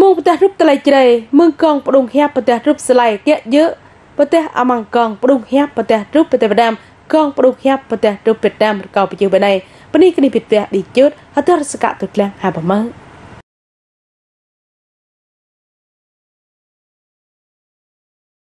មងប្រទេសរូបតលៃជ្រៃមឹងកងប្ដុងហៀបប្រទេសរូបស្លៃកែយើប្រទេសអាម៉ងកងប្ដុងហៀបប្រទេសរូបប្រទេសវៀតណាមកងប្ដុងហៀបប្រទេសរូបវៀតណាមរកោប្រយុបណៃបនេះគនេះប្រទេសឌីជូតហតរសកតុក្លាំងហាបមើ